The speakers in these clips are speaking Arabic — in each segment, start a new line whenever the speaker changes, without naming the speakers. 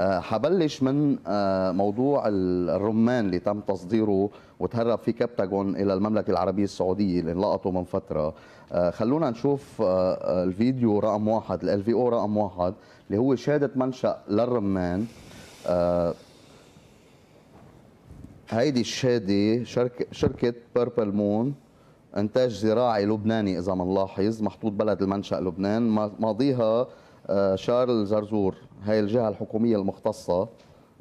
حبلش آه، من آه، موضوع الرمان اللي تم تصديره وتهرب فيه كابتاجون الى المملكه العربيه السعوديه اللي انلقطوا من فتره آه، خلونا نشوف الفيديو رقم واحد ال في او رقم واحد اللي هو شهاده منشا للرمان هيدي الشهاده شركه شركه بيربل مون انتاج زراعي لبناني اذا ما نلاحظ محطوط بلد المنشا لبنان ماضيها آه، شارل زرزور هاي الجهه الحكوميه المختصه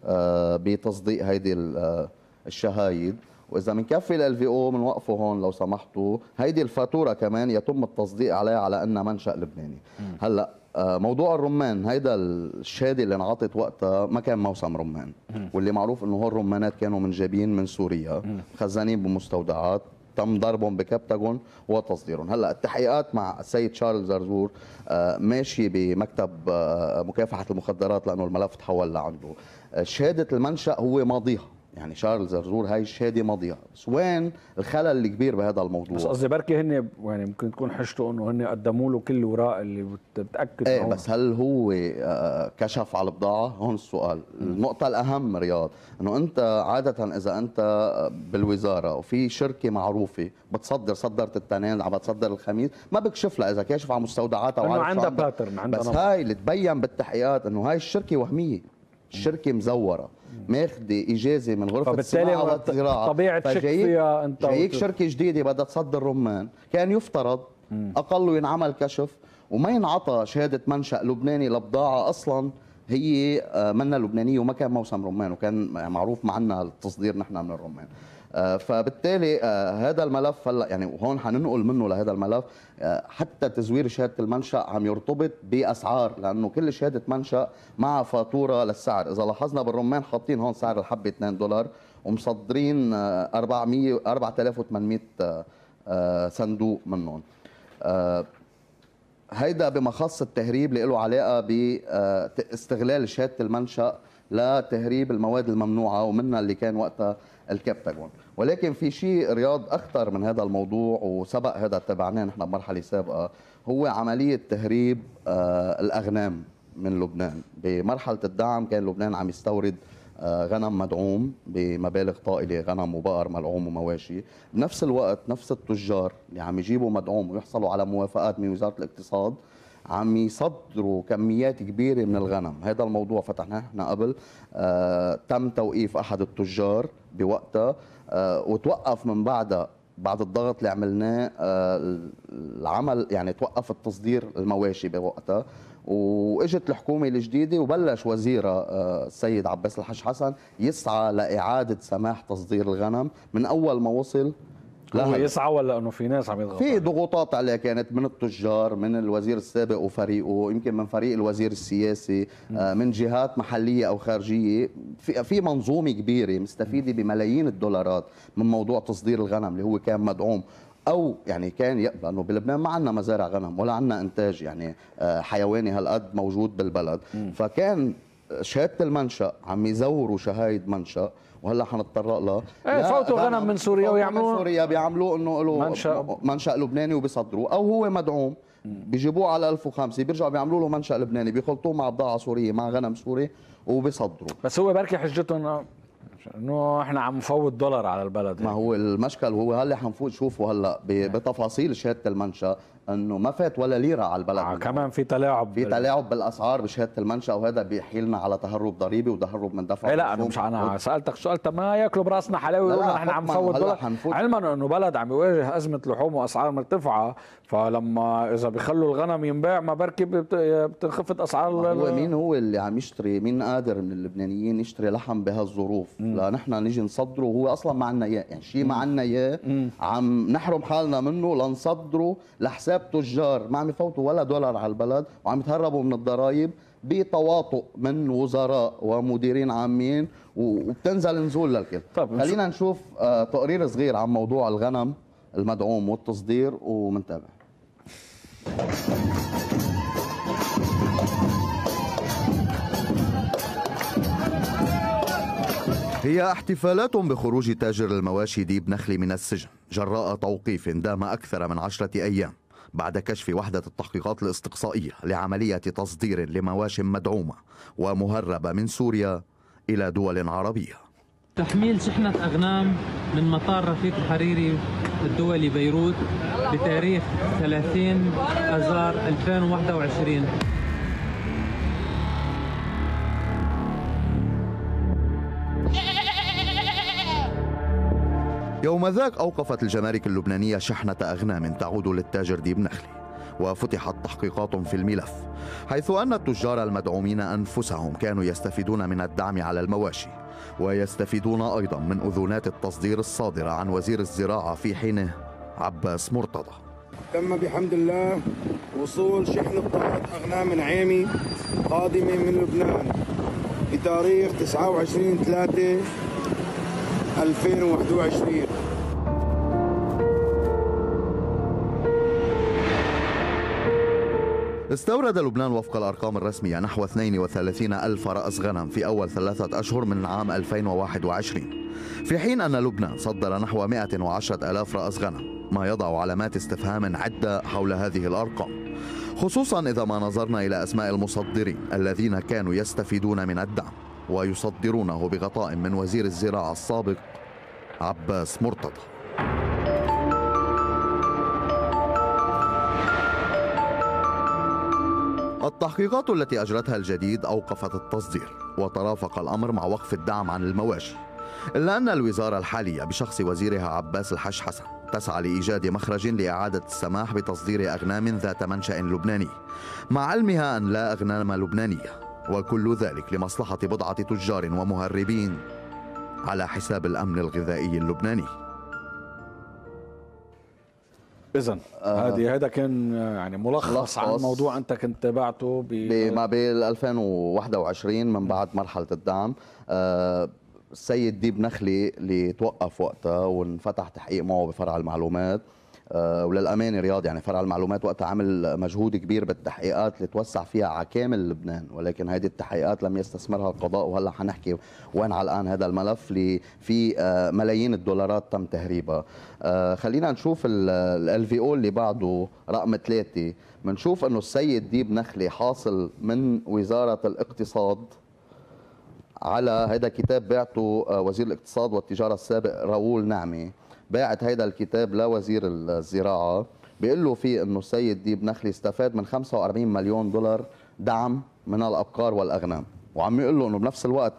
آه، بتصديق هيدي آه، الشهايد واذا بنكفي للفي او بنوقفه هون لو سمحتوا هيدي الفاتوره كمان يتم التصديق عليها على انها منشا لبناني هلا موضوع الرمان هيدا الشهاده اللي انعطت وقتها ما كان موسم رمان واللي معروف انه هول الرمانات كانوا منجابين من سوريا مخزنين بمستودعات تم ضربهم بكبتاجون وتصديرهم هلا التحقيقات مع السيد شارل زرزور آه، ماشي بمكتب آه، مكافحه المخدرات لانه الملف تحول لعنده آه، شهاده المنشا هو ماضيها يعني شارل زرزور هاي الشهادة ماضيه بس وين الخلل الكبير بهذا الموضوع بس قصدي بركي هن يعني ممكن تكون حشته انه هن قدموا له كل الوراق اللي بتاكد ايه بس هل هو آه، كشف على البضاعه هون السؤال النقطه الاهم رياض انه انت عاده اذا انت بالوزاره وفي شركه معروفه بتصدر صدرت التنين عم بتصدر الخميس ما بكشف لها اذا كاشف على مستودعاتها وعارف عندها باترن عندها بس هاي اللي تبين بالتحقيقات انه هاي الشركه وهميه شركه مزوره ماخذه اجازه من غرفه الصناعه والزراعه طبيعه شك فيها انت جايك شركه جديده بدها تصدر رمان كان يفترض أقل ينعمل كشف وما ينعطى شهاده منشا لبناني لبضاعه اصلا هي آه، منا لبنانيه وما كان موسم رمان وكان معروف معنا التصدير نحن من الرمان آه، فبالتالي آه، هذا الملف هلا يعني وهون حننقل منه لهذا الملف حتى تزوير شهاده المنشا عم يرتبط باسعار لانه كل شهاده منشا مع فاتوره للسعر اذا لاحظنا بالرمان حاطين هون سعر الحبه 2 دولار ومصدرين 400 4800 صندوق منهم هيدا بمخص التهريب اللي له علاقه باستغلال شهاده المنشا لتهريب المواد الممنوعه ومنها اللي كان وقتها الكبتاجون ولكن في شيء رياض اخطر من هذا الموضوع وسبق هذا تبعناه نحن بمرحله سابقه هو عمليه تهريب آه، الاغنام من لبنان بمرحله الدعم كان لبنان عم يستورد آه، غنم مدعوم بمبالغ طائله غنم وبقر ملعوم ومواشي بنفس الوقت نفس التجار اللي عم يجيبوا مدعوم ويحصلوا على موافقات من وزاره الاقتصاد عم يصدروا كميات كبيره من الغنم هذا الموضوع فتحناه احنا قبل آه تم توقيف احد التجار بوقتها آه وتوقف من بعدها بعد الضغط اللي عملناه آه، العمل يعني توقف التصدير المواشي بوقتها واجت الحكومه الجديده وبلش وزيرها آه، السيد عباس الحش حسن يسعى لاعاده سماح تصدير الغنم من اول ما وصل هو يسعى ولا انه في ناس عم يضغطوا في ضغوطات عليه كانت من التجار من الوزير السابق وفريقه يمكن من فريق الوزير السياسي آه، من جهات محليه او خارجيه في في منظومه كبيره مستفيده بملايين الدولارات من موضوع تصدير الغنم اللي هو كان مدعوم او يعني كان يقبل انه بلبنان ما عندنا مزارع غنم ولا عندنا انتاج يعني آه، حيواني هالقد موجود بالبلد فكان شهاده المنشا عم يزوروا شهايد منشا وهلا حنتطرق لها ايه فوتوا غنم من سوريا ويعملوه من سوريا بيعملوه انه له منشا منشا لبناني وبيصدروه او هو مدعوم بيجيبوه على 1005 بيرجعوا بيعملوا له منشا لبناني بيخلطوه مع بضاعه سوريه مع غنم سوري وبيصدروه بس هو بركي حجته انه انه احنا عم نفوت دولار على البلد ما هو المشكل هو هلا حنفوت شوفوا هلا بتفاصيل شهاده المنشا انه ما فات ولا ليره على البلد آه كمان في تلاعب في تلاعب بالاسعار بشهاده المنشا وهذا بيحيلنا على تهرب ضريبي وتهرب من دفع إيه، لا انا مش انا سالتك سؤال ما ياكلوا براسنا حلاوي يقولوا نحن عم نفوت بلد علما انه بلد عم يواجه ازمه لحوم واسعار مرتفعه فلما اذا بيخلوا الغنم ينباع ما بركي بتنخفض اسعار هو مين هو اللي عم يشتري مين قادر من اللبنانيين يشتري لحم بهالظروف لا نحن نيجي نصدره وهو اصلا ما عندنا اياه يعني شيء ما عندنا اياه عم نحرم حالنا منه لنصدره لحساب شباب تجار ما عم يفوتوا ولا دولار على البلد وعم يتهربوا من الضرائب بتواطؤ من وزراء ومديرين عامين وبتنزل نزول للكل طب خلينا نشوف آه، تقرير صغير عن موضوع الغنم المدعوم والتصدير ومنتابع هي احتفالات بخروج تاجر المواشي ديب نخلي من السجن جراء توقيف دام أكثر من عشرة أيام بعد كشف وحدة التحقيقات الاستقصائية لعملية تصدير لمواشم مدعومة ومهربة من سوريا إلى دول عربية تحميل شحنة أغنام من مطار رفيق الحريري الدولي بيروت بتاريخ 30 أزار 2021 يوم ذاك أوقفت الجمارك اللبنانية شحنة أغنام تعود للتاجر ديب نخلي وفتحت تحقيقات في الملف حيث أن التجار المدعومين أنفسهم كانوا يستفيدون من الدعم على المواشي ويستفيدون أيضا من أذونات التصدير الصادرة عن وزير الزراعة في حينه عباس مرتضى تم بحمد الله وصول شحنة طاقة أغنام نعيمي قادمة من لبنان بتاريخ 29 3 2021 استورد لبنان وفق الأرقام الرسمية نحو 32 ألف رأس غنم في أول ثلاثة أشهر من عام 2021 في حين أن لبنان صدر نحو 110 ألاف رأس غنم ما يضع علامات استفهام عدة حول هذه الأرقام خصوصا إذا ما نظرنا إلى أسماء المصدرين الذين كانوا يستفيدون من الدعم ويصدرونه بغطاء من وزير الزراعة السابق عباس مرتضى التحقيقات التي أجرتها الجديد أوقفت التصدير وترافق الأمر مع وقف الدعم عن المواشي إلا أن الوزارة الحالية بشخص وزيرها عباس الحش حسن تسعى لإيجاد مخرج لإعادة السماح بتصدير أغنام ذات منشأ لبناني مع علمها أن لا أغنام لبنانية وكل ذلك لمصلحة بضعة تجار ومهربين على حساب الأمن الغذائي اللبناني اذا آه. هذه هذا كان يعني ملخص عن موضوع انت كنت تابعته بما بين 2021 من بعد مرحله الدعم أه السيد ديب نخلي اللي توقف وقتها وانفتح تحقيق معه بفرع المعلومات آه، وللامانه رياض يعني فرع المعلومات وقتها عمل مجهود كبير بالتحقيقات لتوسع فيها على كامل لبنان ولكن هذه التحقيقات لم يستثمرها القضاء وهلا حنحكي وين علقان هذا الملف اللي في آه، ملايين الدولارات تم تهريبها آه، خلينا نشوف ال في او اللي بعده رقم ثلاثه بنشوف انه السيد ديب نخلي حاصل من وزاره الاقتصاد على هذا كتاب بعته وزير الاقتصاد والتجاره السابق راؤول نعمي باعت هيدا الكتاب لوزير الزراعه بيقول له فيه انه السيد ديب نخلي استفاد من 45 مليون دولار دعم من الابقار والاغنام وعم يقول له انه بنفس الوقت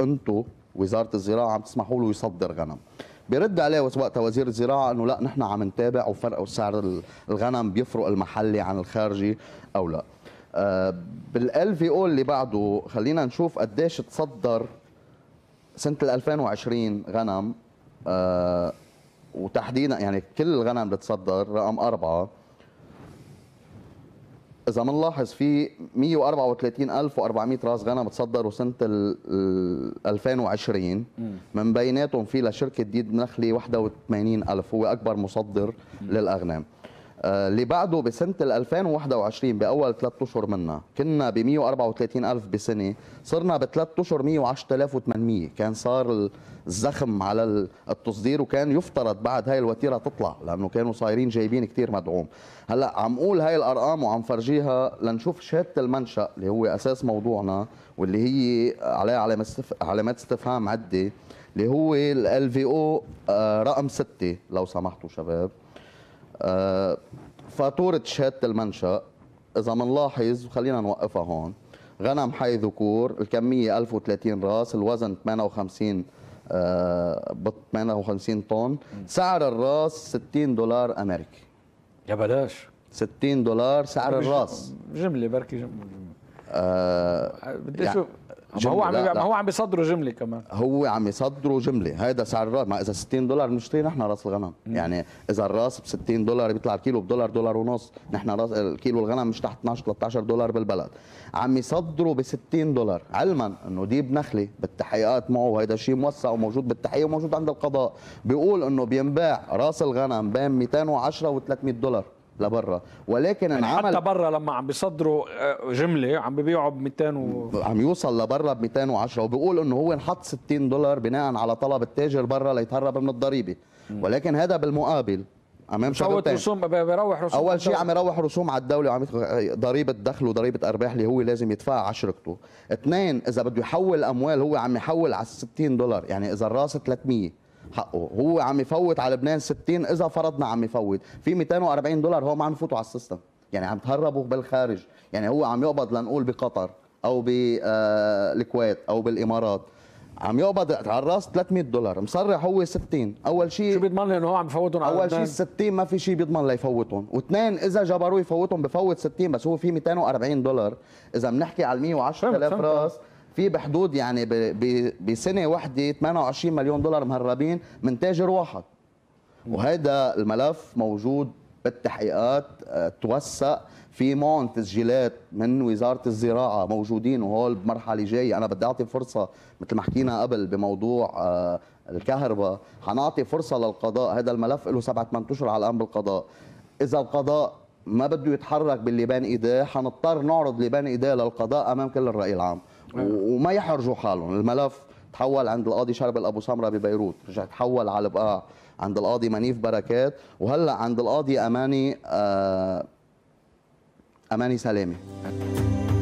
انتو وزاره الزراعه عم تسمحوا له يصدر غنم بيرد عليه وقتها وزير الزراعه انه لا نحن عم نتابع وفرق سعر الغنم بيفرق المحلي عن الخارجي او لا آه، بالال في او اللي بعده خلينا نشوف قديش تصدر سنه 2020 غنم آه، وتحديدا يعني كل الغنم بتصدر رقم أربعة إذا بنلاحظ في 134400 راس غنم تصدروا سنة ال 2020 من بيناتهم في لشركة ديد نخلي 81000 هو أكبر مصدر للأغنام اللي آه، بعده بسنه 2021 باول ثلاث اشهر منها كنا ب 134000 بسنه صرنا بثلاث اشهر 110800 كان صار الزخم على التصدير وكان يفترض بعد هاي الوتيره تطلع لانه كانوا صايرين جايبين كثير مدعوم هلا عم قول هاي الارقام وعم فرجيها لنشوف شهاده المنشا اللي هو اساس موضوعنا واللي هي عليها علامات استفهام عده اللي هو ال في او آه، رقم 6 لو سمحتوا شباب آه، فاتورة شهادة المنشأ إذا منلاحظ خلينا نوقفها هون غنم حي ذكور الكمية 1030 راس الوزن 58 ب 58 طن سعر الراس 60 دولار أمريكي يا بلاش 60 دولار سعر الراس جملة بركي جملة آه بدي اشوف يعني ما هو عم ما هو عم بيصدروا جمله كمان هو عم يصدروا جمله هذا سعر الراس ما اذا 60 دولار بنشتري نحن راس الغنم يعني اذا الراس ب 60 دولار بيطلع الكيلو بدولار دولار ونص نحن راس الكيلو الغنم مش تحت 12 13 دولار بالبلد عم يصدروا ب 60 دولار علما انه ديب نخلي بالتحقيقات معه وهذا شيء موسع وموجود بالتحقيق وموجود عند القضاء بيقول انه بينباع راس الغنم بين 210 و 300 دولار لبرا ولكن يعني انعمل حتى برا لما عم بيصدروا آه، جمله عم ببيعوا ب 200 و... عم يوصل لبرا ب 210 وبيقول انه هو انحط 60 دولار بناء على طلب التاجر برا ليتهرب من الضريبه ولكن هذا بالمقابل امام شغلتين رسوم بيروح رسوم اول شيء عم يروح رسوم على الدوله وعم آه، ضريبه دخل وضريبه ارباح اللي هو لازم يدفعها على شركته اثنين اذا بده يحول اموال هو عم يحول على 60 دولار يعني اذا الراس 300 حقه هو عم يفوت على لبنان 60 اذا فرضنا عم يفوت في 240 دولار هو ما عم يفوتوا على السيستم يعني عم تهربوا بالخارج يعني هو عم يقبض لنقول بقطر او بالكويت آه، او بالامارات عم يقبض على الراس 300 دولار مصرح هو 60 اول شيء شو بيضمن لانه هو عم يفوتهم على اول شيء 60 ما في شيء بيضمن ليفوتهم واثنين اذا جبروه يفوتهم بفوت 60 بس هو في 240 دولار اذا بنحكي على 110000 راس في بحدود يعني بسنه واحده 28 مليون دولار مهربين من تاجر واحد وهذا الملف موجود بالتحقيقات آه، توثق في معهم تسجيلات من وزاره الزراعه موجودين وهول بمرحله جايه انا بدي اعطي فرصه مثل ما حكينا قبل بموضوع آه، الكهرباء حنعطي فرصه للقضاء هذا الملف له سبعة ثمان اشهر على الان بالقضاء اذا القضاء ما بده يتحرك باللي بين ايديه حنضطر نعرض اللي بين ايديه للقضاء امام كل الراي العام آه. وما يحرجوا حالهم الملف تحول عند القاضي شربل ابو سمره ببيروت رجع تحول على بقاع عند القاضي منيف بركات وهلا عند القاضي اماني آه، اماني سلامه